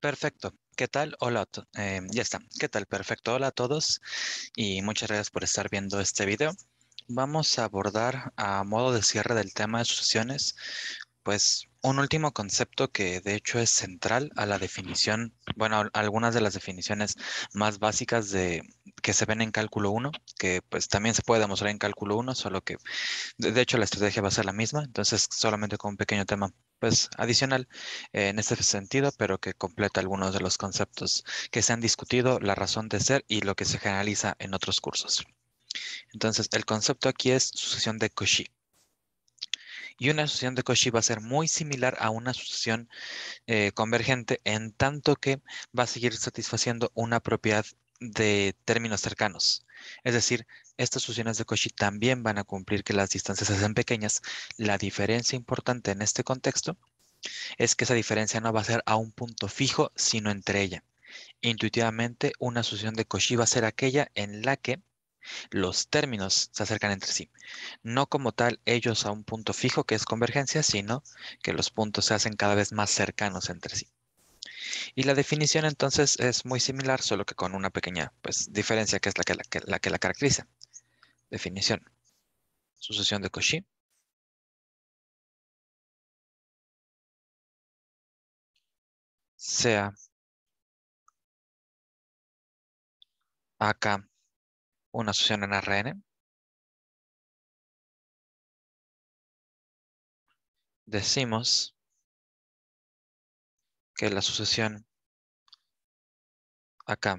Perfecto. ¿Qué tal? Hola, eh, ya está. ¿Qué tal? Perfecto. Hola a todos y muchas gracias por estar viendo este video. Vamos a abordar a modo de cierre del tema de sucesiones, pues un último concepto que de hecho es central a la definición, bueno, algunas de las definiciones más básicas de que se ven en cálculo 1, que pues también se puede demostrar en cálculo 1, solo que de hecho la estrategia va a ser la misma, entonces solamente con un pequeño tema pues adicional eh, en este sentido, pero que completa algunos de los conceptos que se han discutido, la razón de ser y lo que se generaliza en otros cursos. Entonces, el concepto aquí es sucesión de Cauchy y una asociación de Cauchy va a ser muy similar a una asociación eh, convergente en tanto que va a seguir satisfaciendo una propiedad de términos cercanos. Es decir, estas asociaciones de Cauchy también van a cumplir que las distancias sean hacen pequeñas. La diferencia importante en este contexto es que esa diferencia no va a ser a un punto fijo, sino entre ella. Intuitivamente, una asociación de Cauchy va a ser aquella en la que los términos se acercan entre sí, no como tal ellos a un punto fijo que es convergencia, sino que los puntos se hacen cada vez más cercanos entre sí. Y la definición entonces es muy similar, solo que con una pequeña pues, diferencia que es la que la, la, que la caracteriza. Definición. Sucesión de Cauchy. Sea acá una sucesión en RN. Decimos que la sucesión acá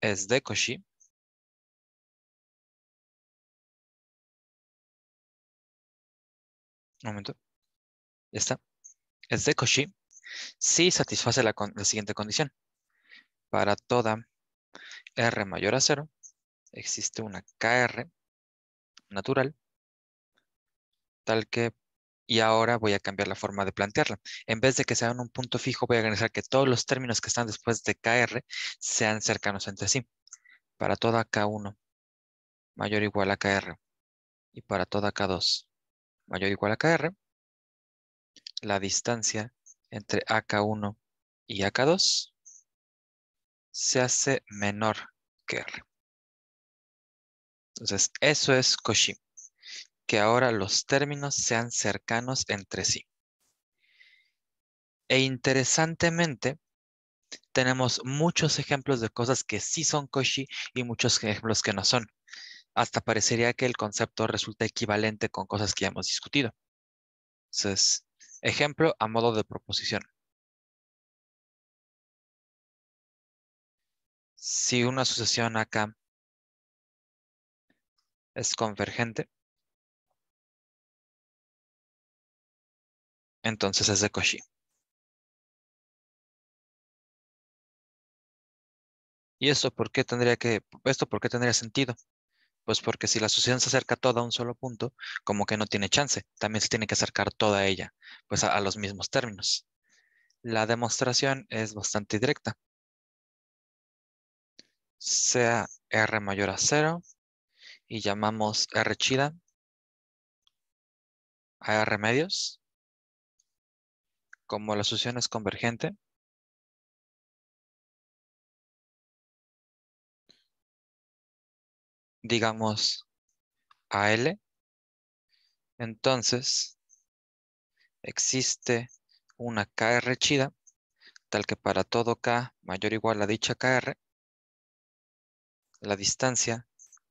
es de Cauchy. momento. Ya está. Es de Cauchy si satisface la, siguiente condición. Para toda R mayor a 0, existe una KR natural, tal que, y ahora voy a cambiar la forma de plantearla. En vez de que sean un punto fijo, voy a agregar que todos los términos que están después de KR sean cercanos entre sí. Para toda K1 mayor o igual a KR y para toda K2 mayor o igual a KR, la distancia entre AK1 y AK2 se hace menor que R. Entonces, eso es Cauchy, que ahora los términos sean cercanos entre sí. E interesantemente, tenemos muchos ejemplos de cosas que sí son Cauchy y muchos ejemplos que no son. Hasta parecería que el concepto resulta equivalente con cosas que ya hemos discutido. Entonces, Ejemplo a modo de proposición. Si una sucesión acá es convergente, entonces es de Cauchy. ¿Y esto por qué tendría que, esto por tendría sentido? Pues porque si la sucesión se acerca toda a un solo punto, como que no tiene chance, también se tiene que acercar toda ella, pues a, los mismos términos. La demostración es bastante directa. Sea R mayor a cero y llamamos R chida a R medios. Como la sucesión es convergente, digamos, a L. entonces existe una KR chida, tal que para todo K mayor o igual a dicha KR, la distancia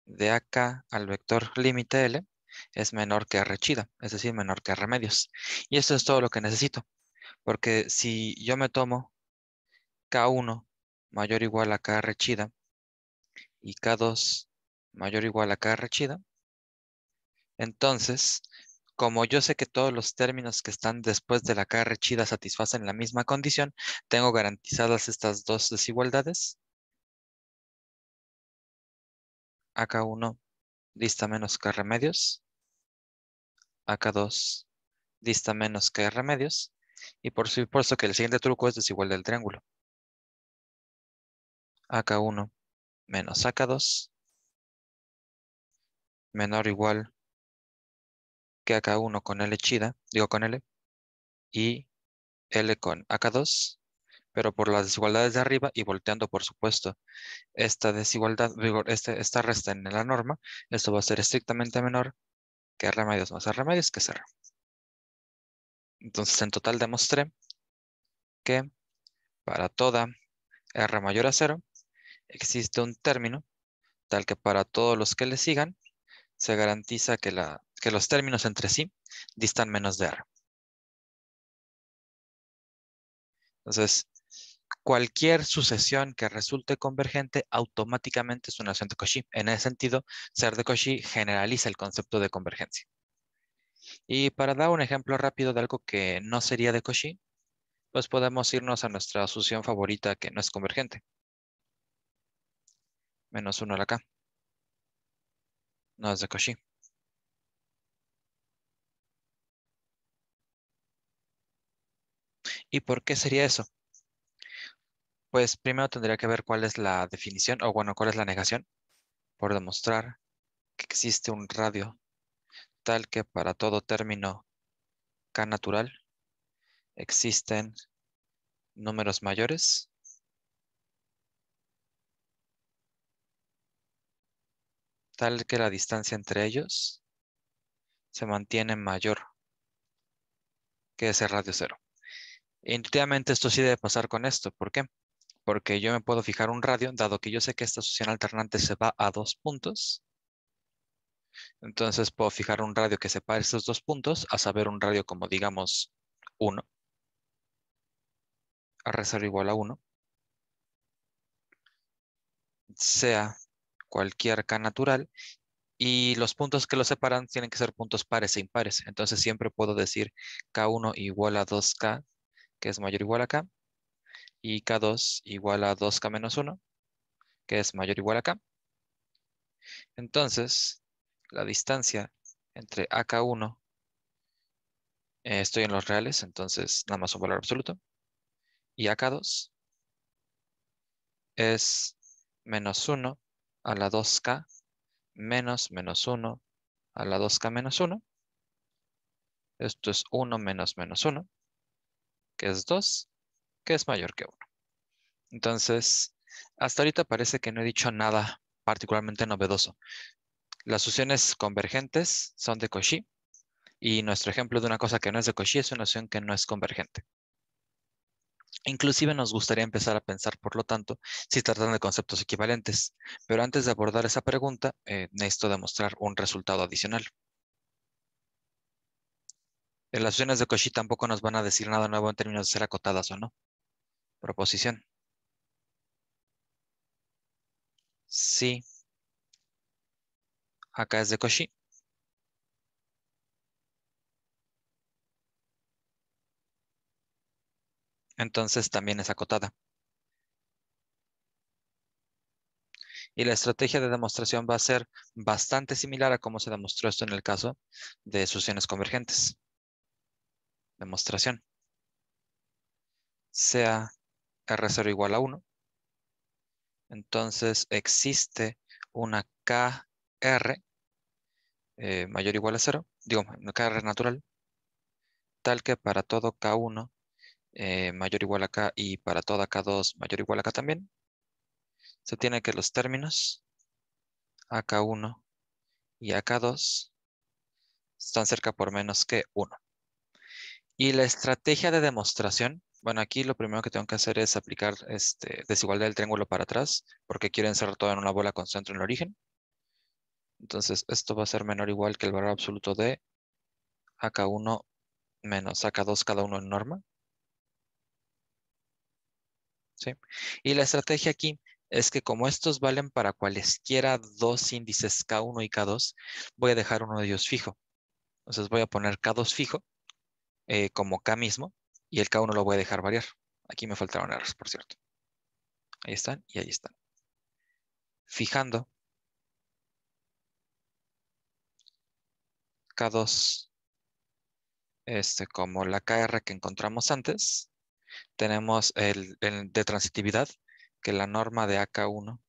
de AK al vector límite L es menor que R chida, es decir, menor que R medios. Y eso es todo lo que necesito, porque si yo me tomo K1 mayor o igual a KR chida y K2 mayor o igual a k rechida. Entonces, como yo sé que todos los términos que están después de la K rechida satisfacen la misma condición, tengo garantizadas estas dos desigualdades. AK1, dista menos K remedios. AK2, dista menos K remedios. Y por supuesto que el siguiente truco es desigual del triángulo. AK1 menos AK2 menor o igual que acá 1 con L chida, digo con L, y L con acá 2 pero por las desigualdades de arriba y volteando, por supuesto, esta desigualdad, este, esta resta en la norma, esto va a ser estrictamente menor que medios más R medios, que cero. Entonces, en total demostré que para toda R mayor a cero existe un término tal que para todos los que le sigan se garantiza que, los términos entre sí distan menos de R. Entonces, cualquier sucesión que resulte convergente automáticamente es una sucesión de Cauchy. En ese sentido, ser de Cauchy generaliza el concepto de convergencia. Y para dar un ejemplo rápido de algo que no sería de Cauchy, pues podemos irnos a nuestra sucesión favorita que no es convergente. Menos uno a la no, es de Cauchy. ¿Y por qué sería eso? Pues primero tendría que ver cuál es la definición, o bueno, cuál es la negación, por demostrar que existe un radio tal que para todo término K natural existen números mayores tal que la distancia entre ellos se mantiene mayor que ese radio cero. Intuitivamente esto sí debe pasar con esto. ¿Por qué? Porque yo me puedo fijar un radio, dado que yo sé que esta asociación alternante se va a dos puntos. Entonces puedo fijar un radio que separe estos dos puntos, a saber un radio como digamos 1. A res0 igual a 1. Sea cualquier K natural y los puntos que los separan tienen que ser puntos pares e impares. Entonces siempre puedo decir K1 igual a 2K, que es mayor o igual a K, y K2 igual a 2K menos 1, que es mayor o igual a K. Entonces, la distancia entre AK1, eh, estoy en los reales, entonces nada más un valor absoluto, y AK2 es menos 1 a la 2K menos menos 1 a la 2K menos 1. Esto es 1 menos menos 1, que es 2, que es mayor que 1. Entonces, hasta ahorita parece que no he dicho nada particularmente novedoso. Las opciones convergentes son de Cauchy y nuestro ejemplo de una cosa que no es de Cauchy es una opción que no es convergente. Inclusive nos gustaría empezar a pensar, por lo tanto, si tratan de conceptos equivalentes, pero antes de abordar esa pregunta, eh, necesito demostrar un resultado adicional. Las de Cauchy tampoco nos van a decir nada nuevo en términos de ser acotadas o no. Proposición. Sí. Acá es de Cauchy. entonces también es acotada. Y la estrategia de demostración va a ser bastante similar a cómo se demostró esto en el caso de soluciones convergentes. Demostración. Sea R0 igual a 1. Entonces existe una KR eh, mayor o igual a 0, digo, KR natural, tal que para todo K1 eh, mayor o igual a K y para toda K2 mayor o igual a K también, se tiene que los términos AK1 y AK2 están cerca por menos que 1. Y la estrategia de demostración, bueno, aquí lo primero que tengo que hacer es aplicar este desigualdad del triángulo para atrás, porque quiero encerrar todo en una bola con centro en el origen. Entonces, esto va a ser menor o igual que el valor absoluto de AK1 menos AK2 cada uno en norma. Y la estrategia aquí es que como estos valen para cualesquiera dos índices K1 y K2, voy a dejar uno de ellos fijo. Entonces voy a poner K2 fijo eh, como K mismo y el K1 lo voy a dejar variar. Aquí me faltaron errores, por cierto. Ahí están y ahí están. Fijando K2 este, como la KR que encontramos antes, tenemos el, de transitividad, que la norma de AK1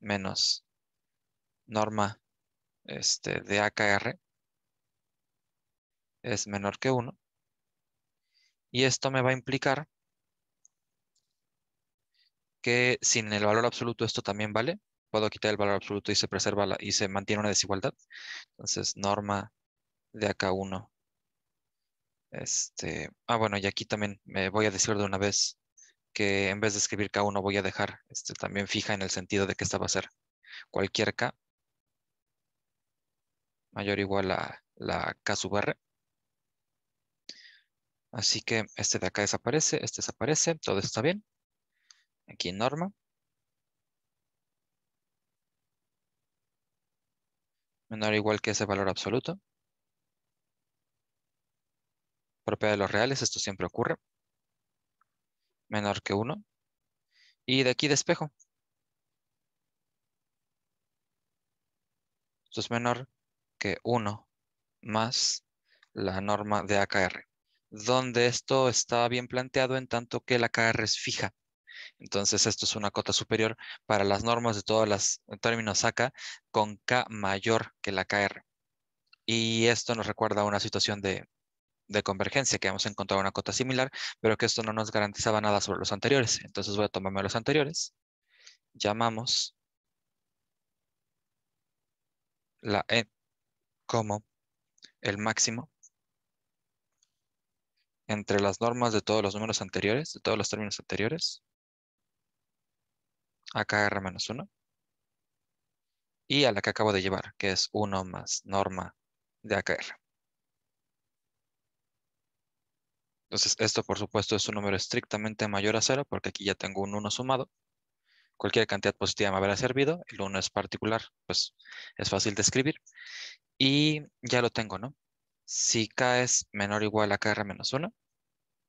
menos norma este, de AKR es menor que 1. Y esto me va a implicar que sin el valor absoluto esto también vale. Puedo quitar el valor absoluto y se preserva y se mantiene una desigualdad. Entonces, norma de AK1 este, ah, bueno, y aquí también me voy a decir de una vez que en vez de escribir K1 voy a dejar este, también fija en el sentido de que esta va a ser cualquier K mayor o igual a la K sub R. Así que este de acá desaparece, este desaparece, todo está bien. Aquí norma. Menor o igual que ese valor absoluto. Propiedad de los reales, esto siempre ocurre, menor que 1. Y de aquí despejo. Esto es menor que 1 más la norma de AKR, donde esto está bien planteado en tanto que la AKR es fija. Entonces esto es una cota superior para las normas de todos los términos AK con K mayor que la KR. Y esto nos recuerda a una situación de de convergencia, que hemos encontrado una cota similar, pero que esto no nos garantizaba nada sobre los anteriores. Entonces voy a tomarme los anteriores. Llamamos la E como el máximo entre las normas de todos los números anteriores, de todos los términos anteriores. akr menos 1. Y a la que acabo de llevar, que es 1 más norma de AKR. Entonces, esto por supuesto es un número estrictamente mayor a cero porque aquí ya tengo un 1 sumado. Cualquier cantidad positiva me habrá servido. El 1 es particular, pues es fácil de escribir. Y ya lo tengo, ¿no? Si k es menor o igual a kr menos 1,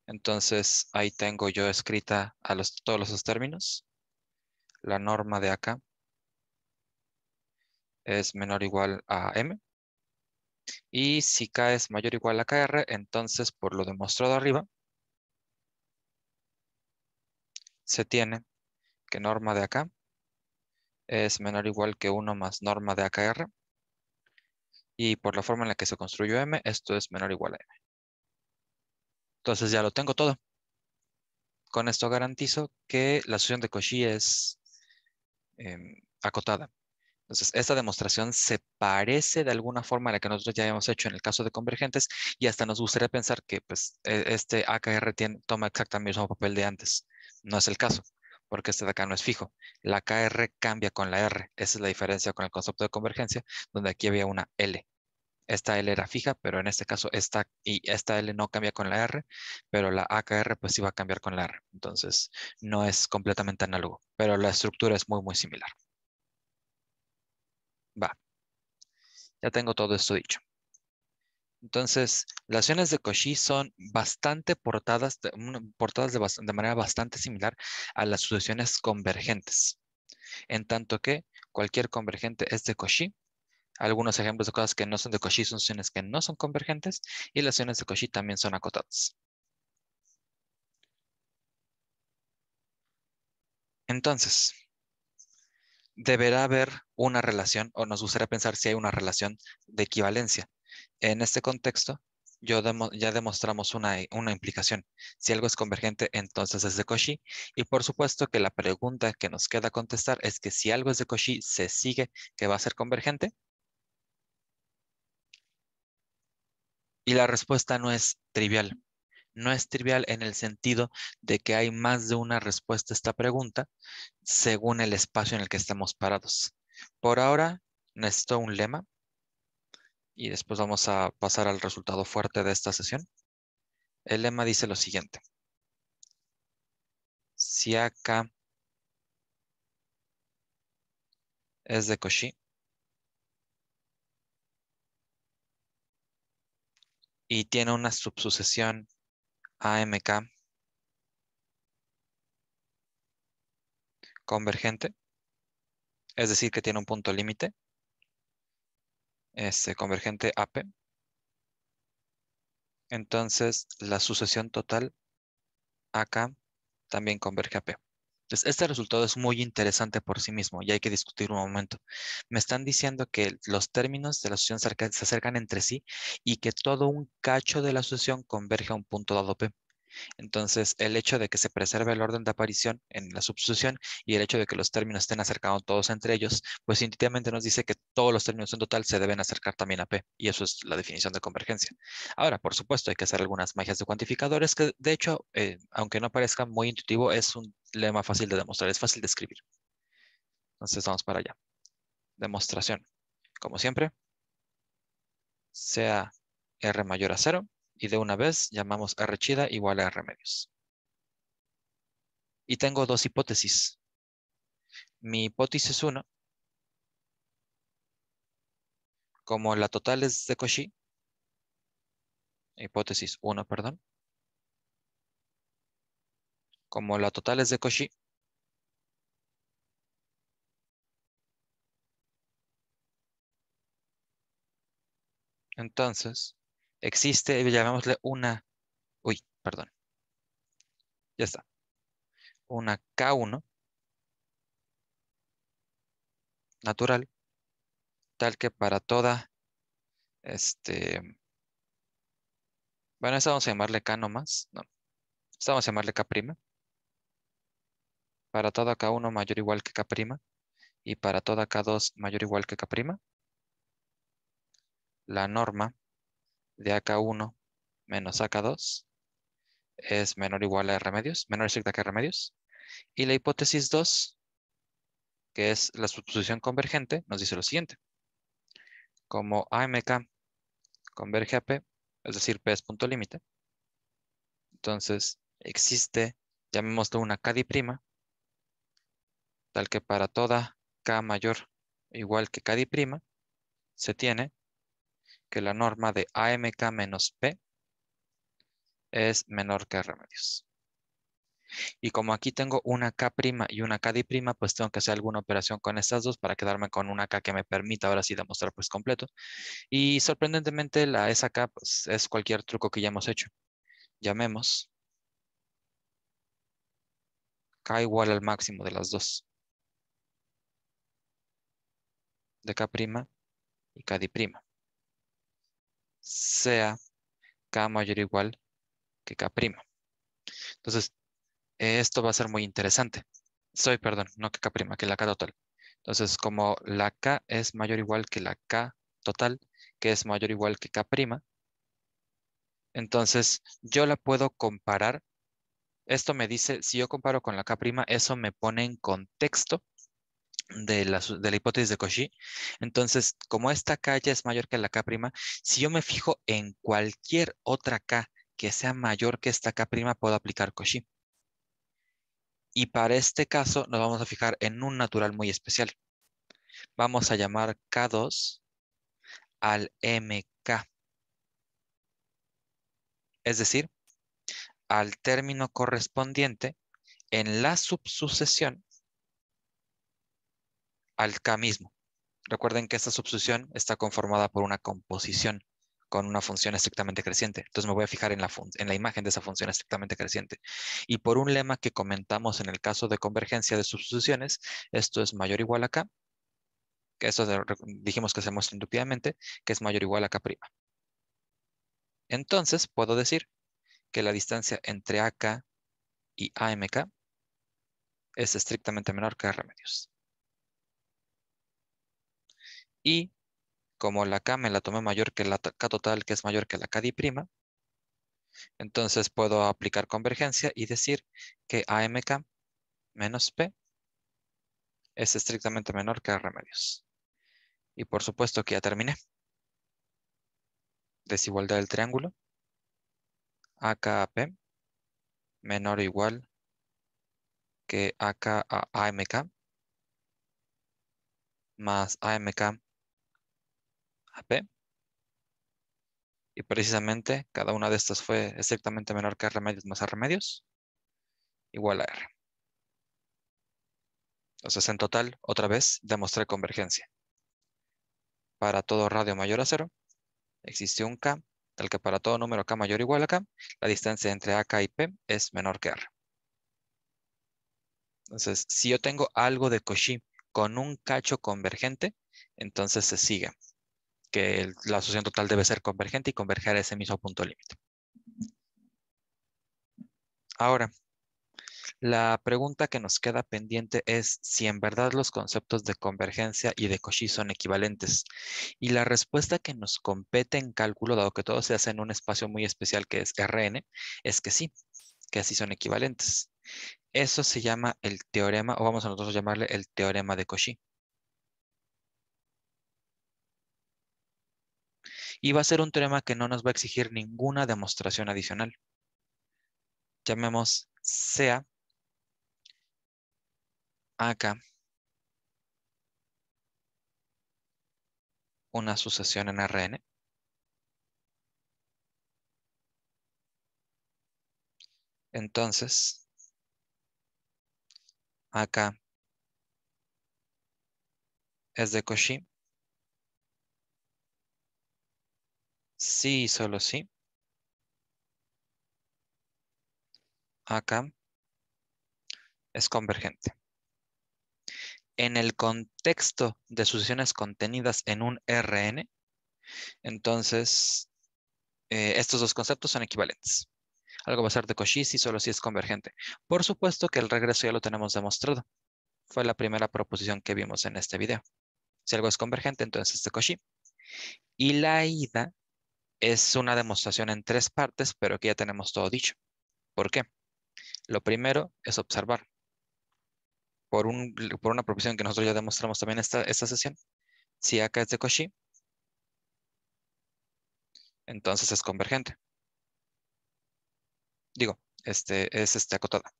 entonces ahí tengo yo escrita a los, todos los términos. La norma de acá es menor o igual a m. Y si K es mayor o igual a KR, entonces por lo demostrado arriba, se tiene que norma de acá es menor o igual que 1 más norma de AKR. Y por la forma en la que se construyó M, esto es menor o igual a M. Entonces ya lo tengo todo. Con esto garantizo que la solución de Cauchy es em, acotada. Entonces, esta demostración se parece de alguna forma a la que nosotros ya habíamos hecho en el caso de convergentes y hasta nos gustaría pensar que pues, e, este AKR toma exactamente el mismo papel de antes. No es el caso, porque este de acá no es fijo. La kr cambia con la R. Esa es la diferencia con el concepto de convergencia, donde aquí había una L. Esta L era fija, pero en este caso esta, y esta L no cambia con la R, pero la AKR pues sí va a cambiar con la R. Entonces, no es completamente análogo, pero la estructura es muy, muy similar. Va. Ya tengo todo esto dicho. Entonces, las acciones de Cauchy son bastante portadas, de, portadas de, manera bastante similar a las sucesiones convergentes. En tanto que cualquier convergente es de Cauchy. Algunos ejemplos de cosas que no son de Cauchy son soluciones que no son convergentes y las de Cauchy también son acotadas. Entonces, deberá haber una relación, o nos gustaría pensar si hay una relación de equivalencia. En este contexto, ya demostramos una, una, implicación. Si algo es convergente, entonces es de Cauchy. Y por supuesto que la pregunta que nos queda contestar es que si algo es de Cauchy, ¿se sigue que va a ser convergente? Y la respuesta no es trivial. No es trivial en el sentido de que hay más de una respuesta a esta pregunta según el espacio en el que estamos parados. Por ahora, necesito un lema y después vamos a pasar al resultado fuerte de esta sesión. El lema dice lo siguiente. Si acá es de Cauchy y tiene una subsucesión AMK convergente, es decir, que tiene un punto límite, es este, convergente AP. Entonces, la sucesión total acá también converge a P. Entonces, pues, este resultado es muy interesante por sí mismo y hay que discutir un momento. Me están diciendo que los términos de la asociación se acercan entre sí y que todo un cacho de la asociación converge a un punto dado P. Entonces, el hecho de que se preserve el orden de aparición en la substitución y el hecho de que los términos estén acercados todos entre ellos, pues intuitivamente nos dice que todos los términos en total se deben acercar también a P, y eso es la definición de convergencia. Ahora, por supuesto, hay que hacer algunas magias de cuantificadores que, de hecho, eh, aunque no parezca muy intuitivo, es un lema fácil de demostrar, es fácil de escribir. Entonces, vamos para allá. Demostración. Como siempre, sea R mayor a cero y de una vez llamamos a Rechida igual a Remedios. Y tengo dos hipótesis. Mi hipótesis 1, como la total es de Cauchy, hipótesis 1, perdón, como la total es de Cauchy, entonces existe, llamémosle una, uy, perdón, ya está, una K1 natural, tal que para toda, este, bueno, esta vamos a llamarle K nomás, no, esta vamos a llamarle K', para toda K1 mayor o igual que K', y para toda K2 mayor o igual que K', la norma de AK1 menos AK2 es menor o igual a remedios, menor estricta que remedios. Y la hipótesis 2, que es la sustitución convergente, nos dice lo siguiente. Como AMK converge a P, es decir, P es punto límite, entonces existe, llamémoslo una kd', tal que para toda K mayor o igual que kd', se tiene que la norma de AMK menos P es menor que remedios. Y como aquí tengo una K' y una K' pues tengo que hacer alguna operación con estas dos para quedarme con una K que me permita ahora sí demostrar pues completo. Y sorprendentemente la, esa K pues, es cualquier truco que ya hemos hecho. Llamemos K igual al máximo de las dos. De K' y K' sea K mayor o igual que K'. Entonces, esto va a ser muy interesante. Soy, perdón, no que K', que la K total. Entonces, como la K es mayor o igual que la K total, que es mayor o igual que K', entonces yo la puedo comparar. Esto me dice, si yo comparo con la K', eso me pone en contexto de la, hipótesis de Cauchy. Entonces, como esta K ya es mayor que la K', si yo me fijo en cualquier otra K que sea mayor que esta K', puedo aplicar Cauchy. Y para este caso nos vamos a fijar en un natural muy especial. Vamos a llamar K2 al MK. Es decir, al término correspondiente en la subsucesión al K mismo. Recuerden que esta substitución está conformada por una composición con una función estrictamente creciente. Entonces me voy a fijar en la, en la imagen de esa función estrictamente creciente. Y por un lema que comentamos en el caso de convergencia de sustituciones, esto es mayor o igual a k, que esto dijimos que se muestra inductivamente, que es mayor o igual a k'. Entonces puedo decir que la distancia entre AK y AMK es estrictamente menor que R medios. Y como la K me la tomé mayor que la K total, que es mayor que la K prima, entonces puedo aplicar convergencia y decir que AMK menos P es estrictamente menor que remedios. Y por supuesto que ya terminé. Desigualdad del triángulo. AKP menor o igual que AK AMK más AMK P Y precisamente cada una de estas fue exactamente menor que remedios más R remedios, igual a R. Entonces, en total, otra vez, demostré convergencia. Para todo radio mayor a cero, existe un K, tal que para todo número K mayor o igual a K, la distancia entre AK y P es menor que R. Entonces, si yo tengo algo de Cauchy con un cacho convergente, entonces se sigue que la asociación total debe ser convergente y converger a ese mismo punto límite. Ahora, la pregunta que nos queda pendiente es si en verdad los conceptos de convergencia y de Cauchy son equivalentes. Y la respuesta que nos compete en cálculo, dado que todo se hace en un espacio muy especial que es Rn, es que sí, que así son equivalentes. Eso se llama el teorema, o vamos a nosotros llamarle el teorema de Cauchy. y va a ser un teorema que no nos va a exigir ninguna demostración adicional. Llamemos sea acá una sucesión en RN. Entonces, acá es de Cauchy Sí, solo sí. Acá es convergente. En el contexto de sucesiones contenidas en un RN, entonces eh, estos dos conceptos son equivalentes. Algo va a ser de Cauchy si solo si es convergente. Por supuesto que el regreso ya lo tenemos demostrado. Fue la primera proposición que vimos en este video. Si algo es convergente, entonces es de Cauchy. Y la ida es una demostración en tres partes, pero aquí ya tenemos todo dicho. ¿Por qué? Lo primero es observar. Por, un, por una proposición que nosotros ya demostramos también esta, esta sesión, si acá es de Cauchy, entonces es convergente. Digo, este, es este acotada.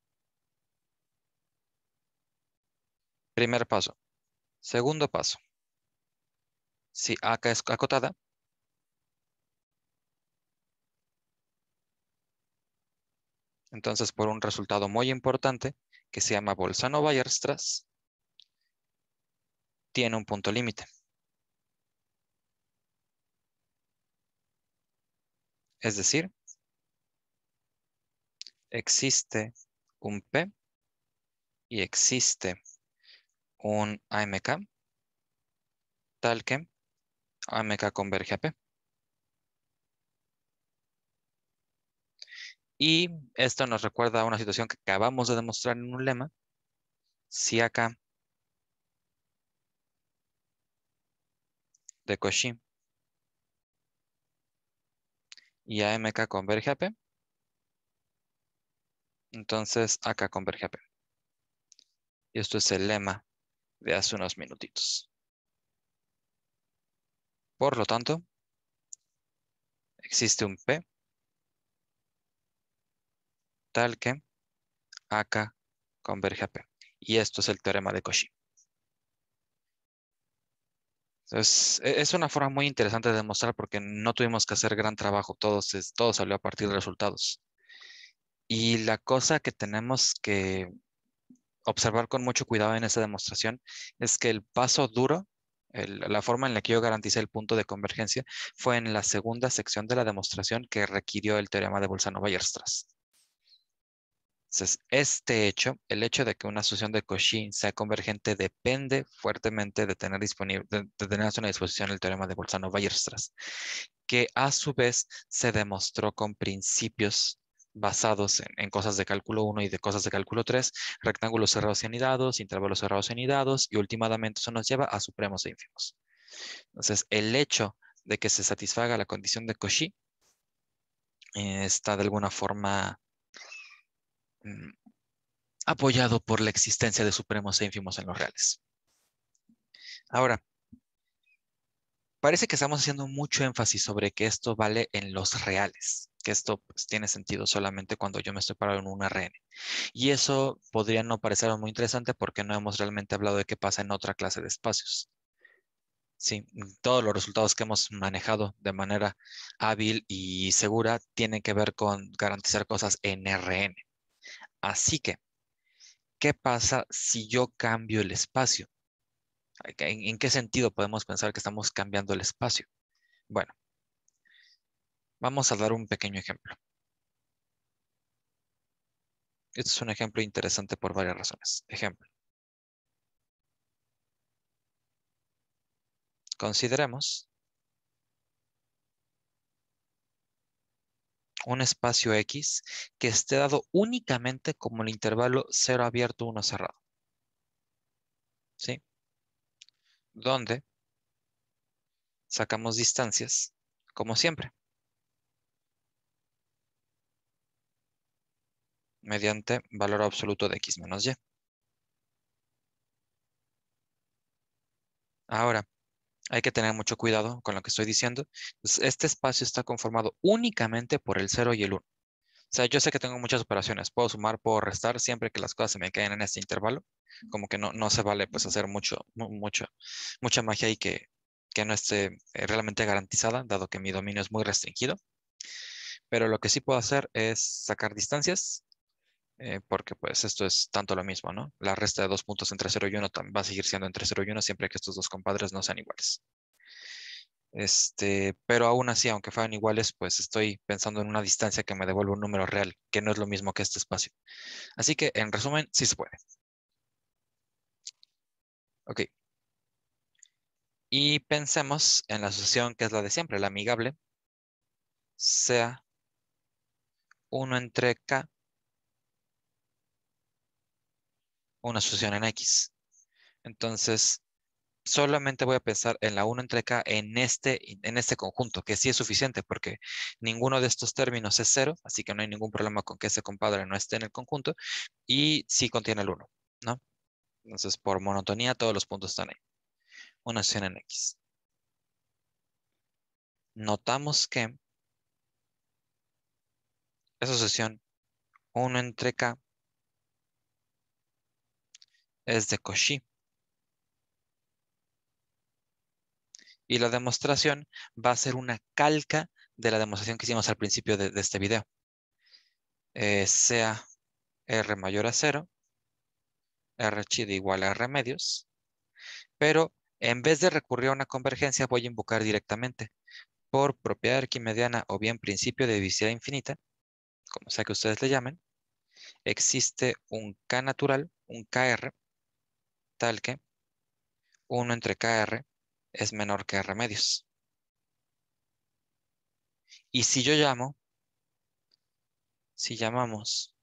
Primer paso. Segundo paso. Si acá es acotada, entonces por un resultado muy importante que se llama Bolzano-Weierstrass, tiene un punto límite. Es decir, existe un P y existe un AMK, tal que AMK converge a P. Y esto nos recuerda a una situación que acabamos de demostrar en un lema. Si acá de Cauchy y AMK converge a P, entonces acá converge a P. Y esto es el lema de hace unos minutitos. Por lo tanto, existe un P tal que acá converge a P. Y esto es el teorema de Cauchy. Entonces, e, es una forma muy interesante de demostrar porque no tuvimos que hacer gran trabajo, todo, todo salió a partir de resultados. Y la cosa que tenemos que observar con mucho cuidado en esa demostración es que el paso duro, la forma en la que yo garanticé el punto de convergencia, fue en la segunda sección de la demostración que requirió el teorema de Bolzano-Weierstrass. Entonces, este hecho, el hecho de que una asociación de Cauchy sea convergente depende fuertemente de tener, disponible, de, tener a su disposición el teorema de Bolzano-Weierstrass, que a su vez se demostró con principios basados en, cosas de cálculo 1 y de cosas de cálculo 3, rectángulos cerrados y anidados, intervalos cerrados y anidados, y últimamente eso nos lleva a supremos e ínfimos. Entonces, el hecho de que se satisfaga la condición de Cauchy eh, está de alguna forma Mm, apoyado por la existencia de supremos e ínfimos en los reales. Ahora, parece que estamos haciendo mucho énfasis sobre que esto vale en los reales, que esto pues, tiene sentido solamente cuando yo me estoy parado en una RN. Y eso podría no parecer muy interesante porque no hemos realmente hablado de qué pasa en otra clase de espacios. Sí, todos los resultados que hemos manejado de manera hábil y segura tienen que ver con garantizar cosas en RN. Así que, ¿qué pasa si yo cambio el espacio? ¿En, qué sentido podemos pensar que estamos cambiando el espacio? Bueno, vamos a dar un pequeño ejemplo. Este es un ejemplo interesante por varias razones. Ejemplo. Consideremos un espacio X que esté dado únicamente como el intervalo 0 abierto, 1 cerrado. ¿Sí? Donde sacamos distancias, como siempre. Mediante valor absoluto de X menos Y. Ahora, hay que tener mucho cuidado con lo que estoy diciendo. Este espacio está conformado únicamente por el 0 y el 1. O sea, yo sé que tengo muchas operaciones, puedo sumar, puedo restar, siempre que las cosas se me caen en este intervalo, como que no, no se vale pues hacer mucho, mucho, mucha magia y que, que no esté eh, realmente garantizada, dado que mi dominio es muy restringido. Pero lo que sí puedo hacer es sacar distancias eh, porque pues esto es tanto lo mismo, ¿no? La resta de dos puntos entre 0 y 1 va a seguir siendo entre 0 y 1 siempre que estos dos compadres no sean iguales. Este, pero aún así, aunque fueran iguales, pues estoy pensando en una distancia que me devuelve un número real, que no es lo mismo que este espacio. Así que, en resumen, sí se puede. Ok. Y pensemos en la asociación que es la de siempre, la amigable, sea 1 entre K una sucesión en X. Entonces, solamente voy a pensar en la 1 entre K en este, en este conjunto, que sí es suficiente porque ninguno de estos términos es cero, así que no hay ningún problema con que ese compadre no esté en el conjunto y sí contiene el 1, ¿no? Entonces, por monotonía, todos los puntos están ahí. Una sucesión en X. Notamos que esa sucesión 1 entre K es de Cauchy. Y la demostración va a ser una calca de la demostración que hicimos al principio de, este video. Eh, sea R mayor a cero. R de igual a R medios, pero en vez de recurrir a una convergencia voy a invocar directamente por propiedad arquimediana o bien principio de divisibilidad infinita, como sea que ustedes le llamen, existe un K natural, un KR, tal que 1 entre KR es menor que R medios. Y si yo llamo, si llamamos,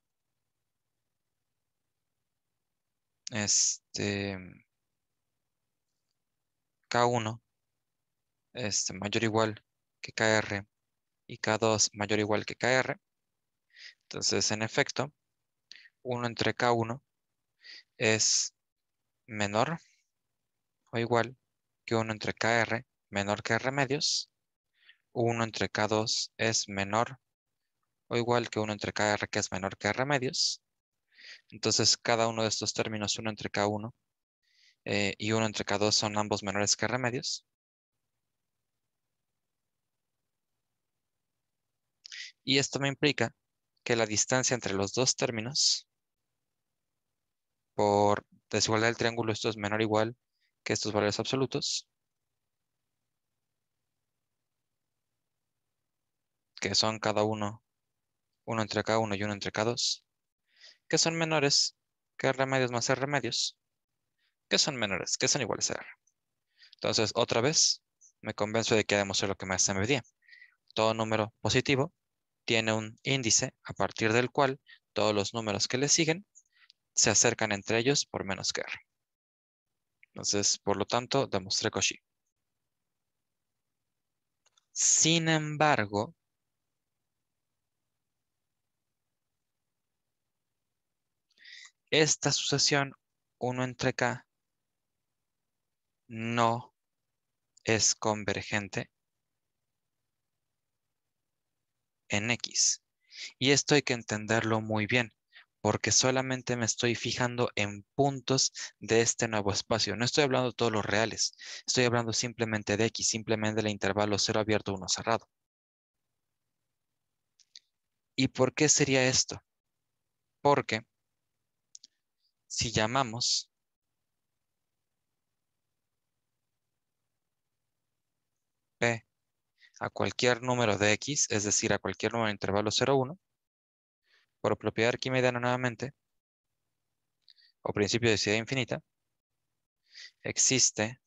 este, K1 este, mayor o igual que KR y K2 mayor o igual que KR, entonces en efecto, 1 entre K1 es menor o igual que 1 entre KR menor que R medios, 1 entre K2 es menor o igual que 1 entre KR que es menor que R medios. Entonces cada uno de estos términos, 1 entre K1 eh, y 1 entre K2 son ambos menores que R medios. Y esto me implica que la distancia entre los dos términos por desigualdad del triángulo, esto es menor o igual que estos valores absolutos. Que son cada uno, uno entre K1 y uno entre K2. Que son menores que R remedios más R remedios. Que son menores, que son iguales a R. Entonces, otra vez, me convenzo de que ha demostrado lo que más se me Todo número positivo tiene un índice a partir del cual todos los números que le siguen se acercan entre ellos por menos que R. Entonces, por lo tanto, demostré Cauchy. Sin embargo, esta sucesión 1 entre K no es convergente en X. Y esto hay que entenderlo muy bien, porque solamente me estoy fijando en puntos de este nuevo espacio. No estoy hablando de todos los reales, estoy hablando simplemente de X, simplemente del intervalo 0 abierto, 1 cerrado. ¿Y por qué sería esto? Porque si llamamos P a cualquier número de X, es decir, a cualquier número de intervalo 0, 1, por propiedad arquimediana nuevamente, o principio de densidad infinita, existe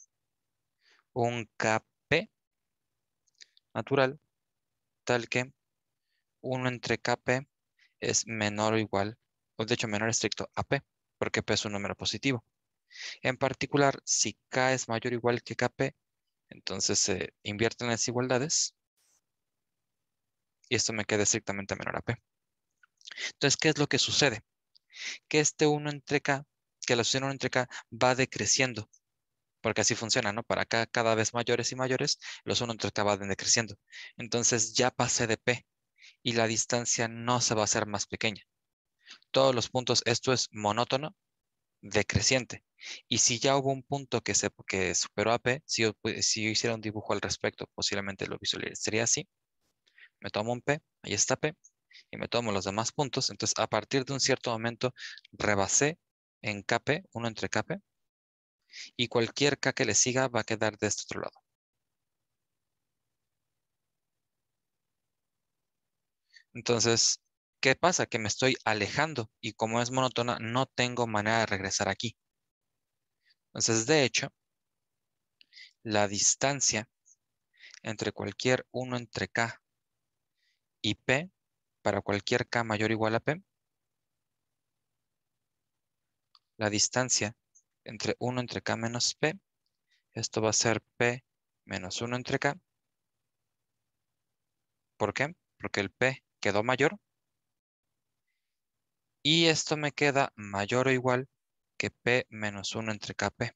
un Kp natural tal que 1 entre Kp es menor o igual, o de hecho menor estricto a P, porque P es un número positivo. En particular, si K es mayor o igual que Kp, entonces se invierten las igualdades y esto me queda estrictamente menor a P. Entonces, ¿qué es lo que sucede? Que este 1 entre K, que la opción 1 entre K va decreciendo, porque así funciona, ¿no? Para acá, cada vez mayores y mayores, los 1 entre K van decreciendo. Entonces ya pasé de P y la distancia no se va a hacer más pequeña. Todos los puntos, esto es monótono, decreciente. Y si ya hubo un punto que, se, que superó a P, si si yo hiciera un dibujo al respecto, posiblemente lo visualizaría así. Me tomo un P, ahí está P, y me tomo los demás puntos, entonces a partir de un cierto momento rebasé en KP, uno entre KP, y cualquier K que le siga va a quedar de este otro lado. Entonces, ¿qué pasa? Que me estoy alejando y como es monótona, no tengo manera de regresar aquí. Entonces, de hecho, la distancia entre cualquier 1 entre K y P para cualquier K mayor o igual a P, la distancia entre 1 entre K menos P, esto va a ser P menos 1 entre K. ¿Por qué? Porque el P quedó mayor. Y esto me queda mayor o igual que P menos 1 entre KP.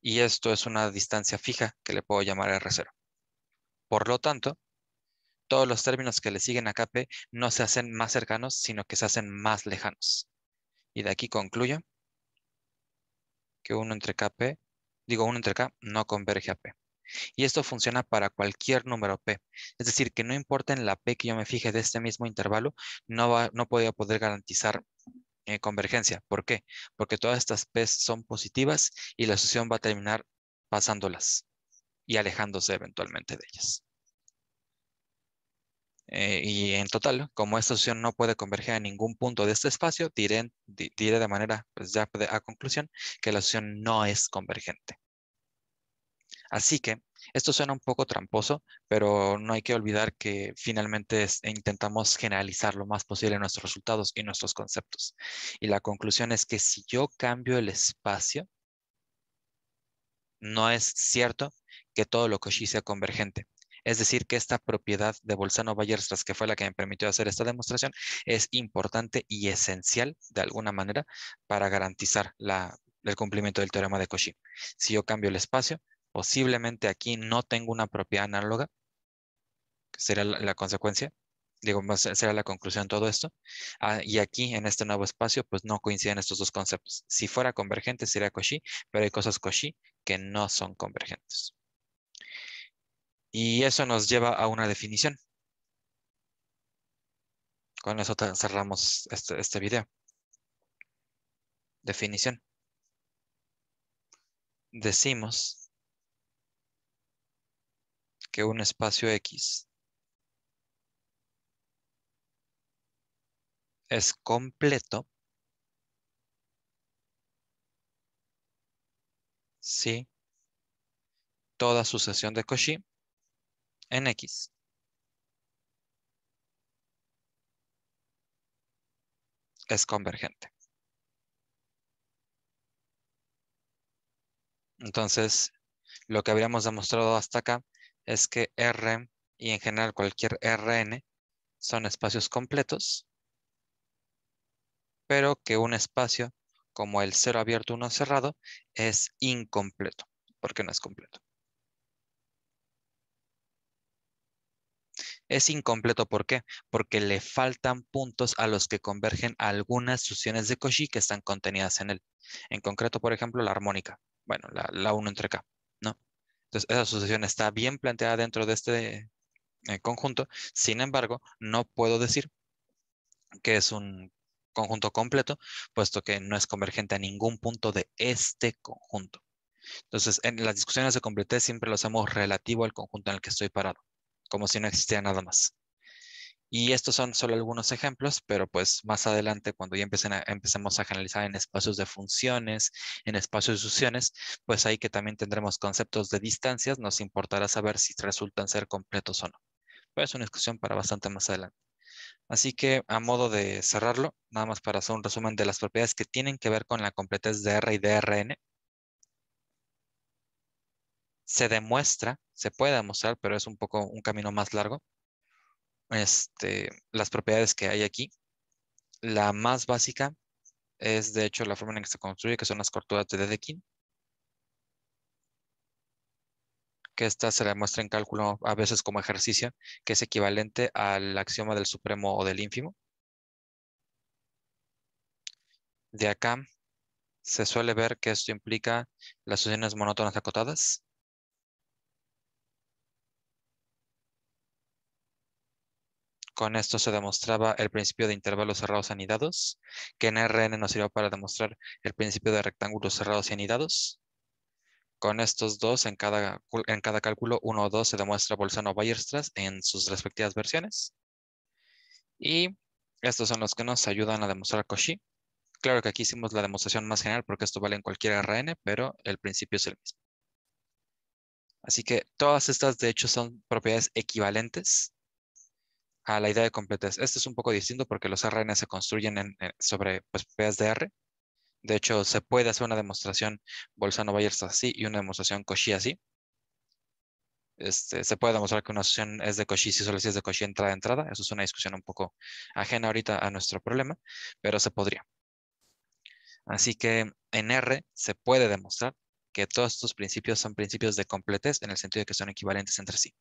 Y esto es una distancia fija que le puedo llamar R0. Por lo tanto, todos los términos que le siguen a KP no se hacen más cercanos, sino que se hacen más lejanos. Y de aquí concluyo que 1 entre KP, digo 1 entre K, no converge a P. Y esto funciona para cualquier número P. Es decir, que no importa en la P que yo me fije de este mismo intervalo, no, va, no podía poder garantizar eh, convergencia. ¿Por qué? Porque todas estas P son positivas y la asociación va a terminar pasándolas y alejándose eventualmente de ellas. Eh, y en total, como esta opción no puede converger a ningún punto de este espacio, diré, de manera pues, ya a conclusión que la opción no es convergente. Así que esto suena un poco tramposo, pero no hay que olvidar que finalmente intentamos generalizar lo más posible nuestros resultados y nuestros conceptos. Y la conclusión es que si yo cambio el espacio, no es cierto que todo lo Cauchy sea convergente. Es decir, que esta propiedad de Bolzano-Bayerstras, que fue la que me permitió hacer esta demostración, es importante y esencial, de alguna manera, para garantizar el cumplimiento del teorema de Cauchy. Si yo cambio el espacio, posiblemente aquí no tengo una propiedad análoga, que sería la consecuencia, digo, será la conclusión de todo esto. Ah, y aquí, en este nuevo espacio, pues no coinciden estos dos conceptos. Si fuera convergente, sería Cauchy, pero hay cosas Cauchy que no son convergentes. Y eso nos lleva a una definición. Con eso cerramos este, este video. Definición. Decimos que un espacio X es completo si toda sucesión de Cauchy en X. es convergente. Entonces, lo que habríamos demostrado hasta acá es que R y en general cualquier Rn son espacios completos pero que un espacio como el 0 abierto, 1 cerrado es incompleto, ¿Por qué no es completo. Es incompleto, ¿por qué? Porque le faltan puntos a los que convergen algunas sucesiones de Cauchy que están contenidas en él. En concreto, por ejemplo, la armónica. Bueno, la, 1 entre K, ¿no? Entonces, esa sucesión está bien planteada dentro de este eh, conjunto. Sin embargo, no puedo decir que es un conjunto completo, puesto que no es convergente a ningún punto de este conjunto. Entonces, en las discusiones de completez siempre lo hacemos relativo al conjunto en el que estoy parado, como si no existiera nada más. Y estos son solo algunos ejemplos, pero pues más adelante cuando ya empecemos a generalizar en espacios de funciones, en espacios de sucesiones, pues ahí que también tendremos conceptos de distancias, nos importará saber si resultan ser completos o no. Pero es una discusión para bastante más adelante. Así que a modo de cerrarlo, nada más para hacer un resumen de las propiedades que tienen que ver con la completez de R y de Rn. Se demuestra, se puede demostrar, pero es un poco un camino más largo. Este, las propiedades que hay aquí. La más básica es de hecho la forma en que se construye, que son las corturas de Dedekind que esta se demuestra en cálculo a veces como ejercicio, que es equivalente al axioma del supremo o del ínfimo. De acá se suele ver que esto implica las soluciones monótonas acotadas. Con esto se demostraba el principio de intervalos cerrados anidados, que en RN nos sirvió para demostrar el principio de rectángulos cerrados y anidados. Con estos dos, en cada, en cada cálculo uno o dos se demuestra Bolzano-Weierstrass en sus respectivas versiones. Y estos son los que nos ayudan a demostrar Cauchy. Claro que aquí hicimos la demostración más general porque esto vale en cualquier RN, pero el principio es el mismo. Así que todas estas, de hecho, son propiedades equivalentes a la idea de completez. Este es un poco distinto porque los RN se construyen sobre pues, propiedades de R, de hecho, se puede hacer una demostración Bolzano-Bayers así y una demostración Cauchy así. Este, se puede demostrar que una asociación es de Cauchy si solo es de Cauchy entrada-entrada. Eso es una discusión un poco ajena ahorita a nuestro problema, pero se podría. Así que en R se puede demostrar que todos estos principios son principios de completez en el sentido de que son equivalentes entre sí.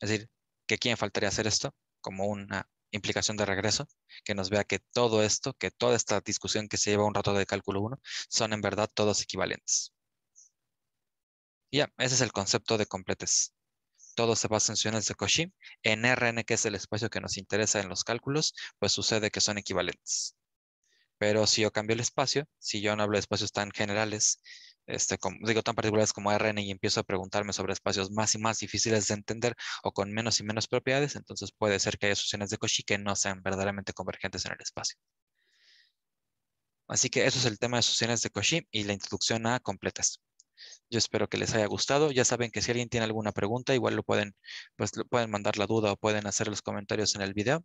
Es decir, que quién faltaría hacer esto como una implicación de regreso, que nos vea que todo esto, que toda esta discusión que se lleva un rato de cálculo 1, son en verdad todos equivalentes. Ya, ese es el concepto de completes. Todo se basa en funciones de Cauchy. En Rn, que es el espacio que nos interesa en los cálculos, pues sucede que son equivalentes. Pero si yo cambio el espacio, si yo no hablo de espacios tan generales, este, como, digo, tan particulares como RN y empiezo a preguntarme sobre espacios más y más difíciles de entender o con menos y menos propiedades, entonces puede ser que haya soluciones de Cauchy que no sean verdaderamente convergentes en el espacio. Así que eso es el tema de soluciones de Cauchy y la introducción a completas. Yo espero que les haya gustado. Ya saben que si alguien tiene alguna pregunta, igual lo pueden, pues, lo pueden mandar la duda o pueden hacer los comentarios en el video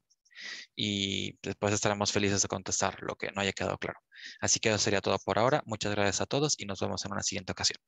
y después estaremos felices de contestar lo que no haya quedado claro. Así que eso sería todo por ahora. Muchas gracias a todos y nos vemos en una siguiente ocasión.